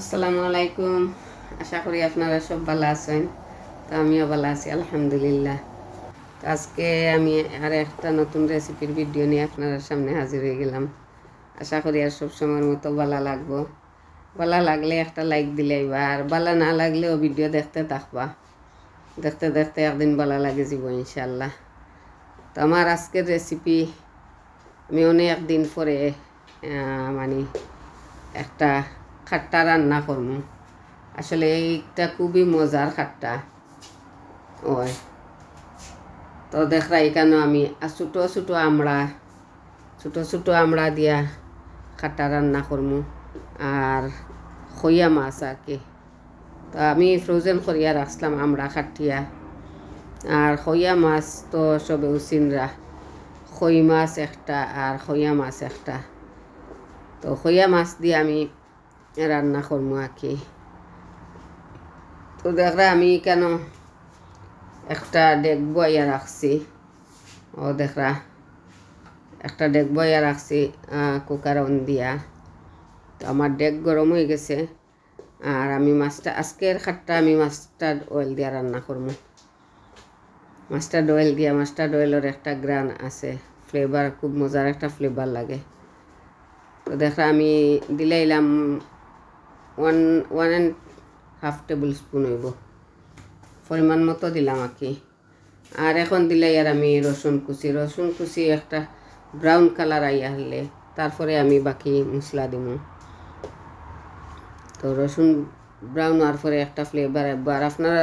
আসসালামু আলাইকুম আশা করি আপনারা সব ভালো আছেন তো আমিও ভালো আছি আলহামদুলিল্লাহ তো আজকে আমি আর একটা নতুন রেসিপির ভিডিও নিয়ে আপনার সামনে হাজির হয়ে গেলাম আশা করি আর সব সময়ের মতো ভালো লাগবো ভালো লাগলে একটা লাইক দিলে আর ভালো না লাগলেও ভিডিও দেখতে থাকবা দেখতে দেখতে একদিন ভালো লাগে যাব ইনশাল্লাহ তো আমার আজকের রেসিপি আমি অনেক দিন পরে মানে একটা খাট্টা রান্না করব আসলে এইটা খুবই মজার খাট্টা ওই তো দেখরা কেন আমি আর ছোটো ছোটো আমড়া ছোটো ছোটো আমড়া দিয়া খাট্টা রান্না করব আর খইয়া মাছ আর কি তো আমি ফ্রোজেন করিয়া রাখছিলাম আমরা খাটিয়া আর খইয়া মাছ তো সবে উচিনরা খই মাছ একটা আর খইয়া মাছ একটা তো খইয়া মাছ দিয়ে আমি রান্না করবো আঁকি তো দেখরা আমি কেন একটা ডেক বইয়া রাখছি ও দেখরা একটা ডেক বইয়া রাখছি কুকার অন দিয়া তো আমার ডেক গরম হয়ে গেছে আর আমি মাছটা আজকের খাটটা আমি মাস্টার্ড অয়েল দিয়া রান্না করবো মাস্টার্ড অয়েল দিয়া মাস্টার্ড অয়েলের একটা গ্রান আছে ফ্লেভার খুব মজার একটা ফ্লেভার লাগে তো দেখা আমি দিলাইলাম one one and half tablespoon হইব পরিমাণ মতো দিলাম আর আর এখন দিলে আর আমি রসুন কুচি রসুন কুচি একটা ব্রাউন কালার আইয়া হলে তারপরে আমি বাকি মশলা দিব তো রসুন ব্রাউন হওয়ার পরে একটা ফ্লেভার একবার আপনারা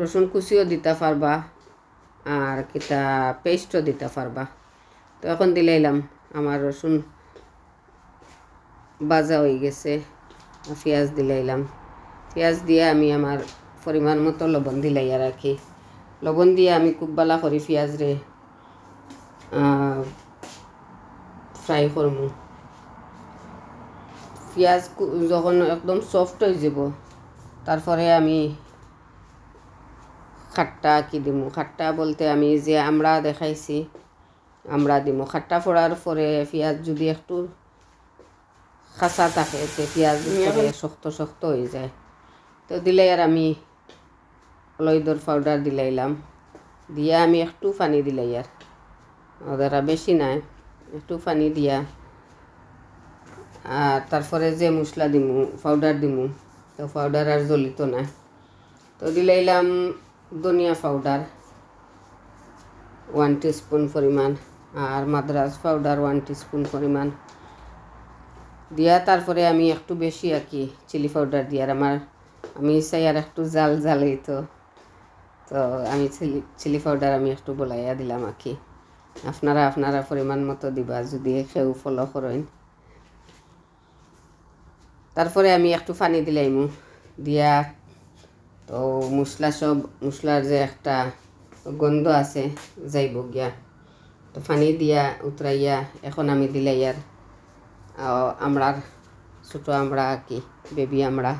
রসুন কুচিও দিতে পারবা আর কিতা পেস্টও দিতে পারবা তো এখন দিলাইলাম আমার রসুন বাজা হয়ে গেছে পেঁয়াজ দিলাইলাম পেঁয়াজ দিয়ে আমি আমার পরিমাণ মতো লবণ দিলাইয়া রাখি লবণ দিয়ে আমি খুব বালা করি পেঁয়াজ রে ফ্রাই করবো পেঁয়াজ যখন একদম সফট হয়ে যাব তারপরে আমি খাট্টা কি দিব খাট্টা বলতে আমি যে আমরা দেখাইছি আমরা দিব খাট্টা ফোড়ার পরে পিঁয়াজ যদি একটু খাঁচা থাকে যে পিঁয়াজ শক্ত শক্ত হয়ে যায় তো দিলে আর আমি হলদর পাউডার দিলাইলাম দিয়া আমি একটু পানি দিলাই আর ওদেরা বেশি নাই একটু পানি দিয়া আর তারপরে যে মশলা দিমু পাউডার দিমু তো পাউডার আর জ্বলিত না তো দিলাইলাম ধনিয়া পাউডার ওয়ান টিস্পুন পরিমাণ আর মাদ্রাস পাউডার ওয়ান টিস্পুন পরিমাণ দিয়া তারপরে আমি একটু বেশি আঁকি চিলি পাউডার দিয়ার আমার আমি চাই আর একটু জাল জালেই তো তো আমি চিলি চিলি পাউডার আমি একটু বলাইয়া দিলাম আঁকি আপনারা আপনারা পরিমাণ মতো দিবা যদি সেও ফলো করেন তারপরে আমি একটু পানি দিলাইমু দিয়া তো মশলা সব মশলার যে একটা গন্ধ আছে যাইব গিয়া তো পানি দিয়া উতরাইয়া এখন আমি দিলাই আর আমরা ছোটো আমরা কি বেবি আমরা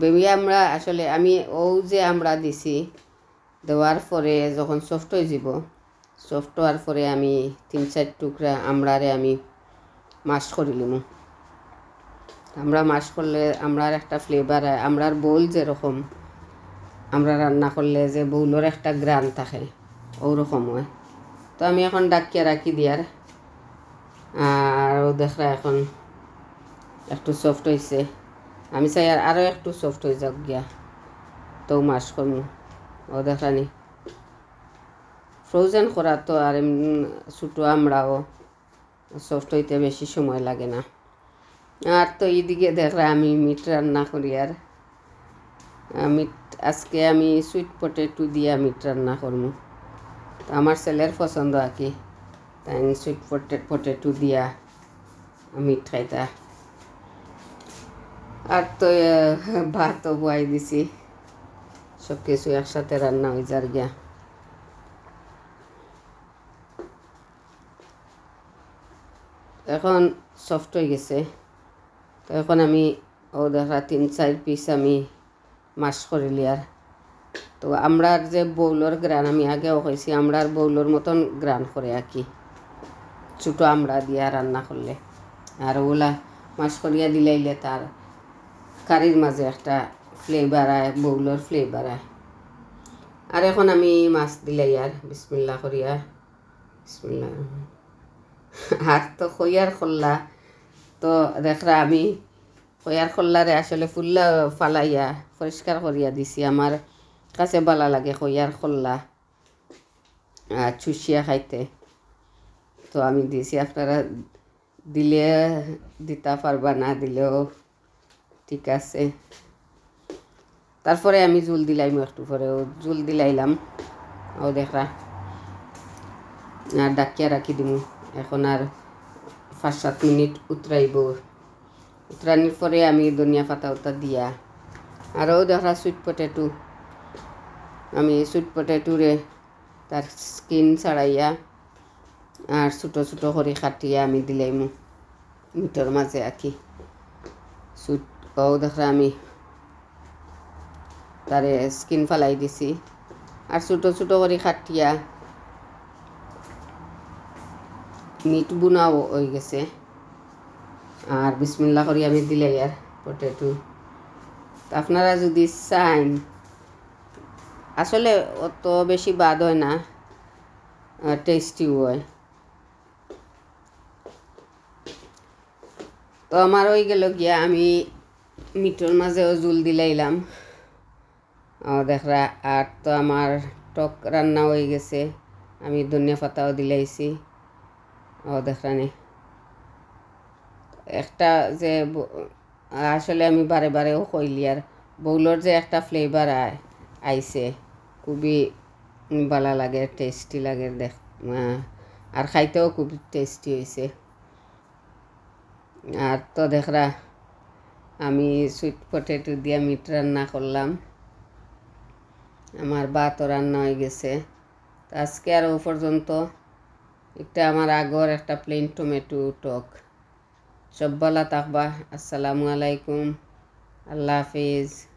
বেবি আমরা আসলে আমি ও যে আমরা দিছি দেওয়ার পরে যখন সফট হয়ে যাব সফট হওয়ার পরে আমি তিন চার টুকরা আমরারে আমি মাস করিলিম আমরা মাস করলে আমরার একটা ফ্লেভার হয় আমরার বোল যেরকম আমরা রান্না করলে যে বৌলোর একটা গ্রান থাকে ওরকম হয় তো আমি এখন ডাকিয়া রাখি দিয়ার আর দেখরা এখন একটু সফট হয়েছে আমি চাই আর আরও একটু সফট হয়ে যাক গিয়া তো মাস কম ও নি ফ্রোজেন করা তো আর ছোটো আমরাও সফট হইতে বেশি সময় লাগে না আর তো এইদিকে দেখরা আমি মিট রান্না করি আর মিট আজকে আমি সুইট পটেটো দিয়ে মিট রান্না করবো আমার ছেলের পছন্দ আর কি তাই সুইট পটে পটেটো দিয়া মিঠাইটা আর তো ভাতও বয়াই দিছি সব কিছু একসাথে রান্না হয়ে যার গিয়া এখন সফট হয়ে গেছে তো এখন আমি ও দেখা তিন চার পিস আমি মাছ করিলি আর তো আমরার যে বৌলর গ্রান আমি আগেও কইছি আমরার বৌলর মতন গ্রান করে আঁকি ছোটো আমরা দিয়া রান্না করলে আর ওলা মাছ করিয়া দিলাইলে তার কারির মাঝে একটা ফ্লেভার আয় বৌলর ফ্লেভার আয় আর এখন আমি মাছ দিলাই আর বিসমিল্লা করিয়া বিসমিল্লা আর তো খইয়ার খোল্লা তো দেখরা আমি খইয়ার খোল্লারে আসলে ফুল্লা ফালাইয়া পরিষ্কার করিয়া দিছি আমার কাছে বালা লাগে খইয়ার খোল্লা চুষিয়া খাইতে তো আমি দিয়েছি আপনারা দিলে দিতে পারবা না দিলেও ঠিক আছে তারপরে আমি জুল দিলাইম একটু পরে জুল দিলাইলাম ও দেখা আর ডাকিয়া রাখি দিব এখন আর পাঁচ সাত মিনিট উতরাইব উতরানির পরে আমি ধনিয়া পাতা উতা দিয়া আরও দেখা সুইট পটেটো আমি সুইট পটেটোরে তার স্কিন ছাড়াইয়া আর ছোটো ছোটো করে কাটিয়ে আমি দিলাইমু মিটর মাঝে আঁকি চুট ও দেখা আমি তারে স্কিন ফালাই দিছি আর ছোটো ছোটো করে খাটিয়া নিট বোনাও হয়ে গেছে আর বিসমিল্লা করে আমি দিলাই আর পটেটো আপনারা যদি চান আসলে অত বেশি বাদ হয় না টেস্টিও হয় তো আমার ওই গেল গিয়া আমি মিটোর মাঝেও জুল দিলাইলাম দেখরা আর তো আমার টক রান্না হয়ে গেছে আমি ধনিয়া পাতাও দিলাইছি ও নে একটা যে আসলে আমি বারে বারেও কইলি আর বৌলোর যে একটা ফ্লেভার আইছে খুবই ভালো লাগে টেস্টি লাগে দেখ আর খাইতেও খুব টেস্টি হয়েছে আর তো দেখরা আমি সুইট পটেটো দিয়ে মিট রান্না করলাম আমার ভাতও রান্না হয়ে গেছে তো আজকে আর ও পর্যন্ত একটা আমার আগর একটা প্লেন টমেটো টক সব্বালা তাকবা আসসালামু আলাইকুম আল্লাহ হাফিজ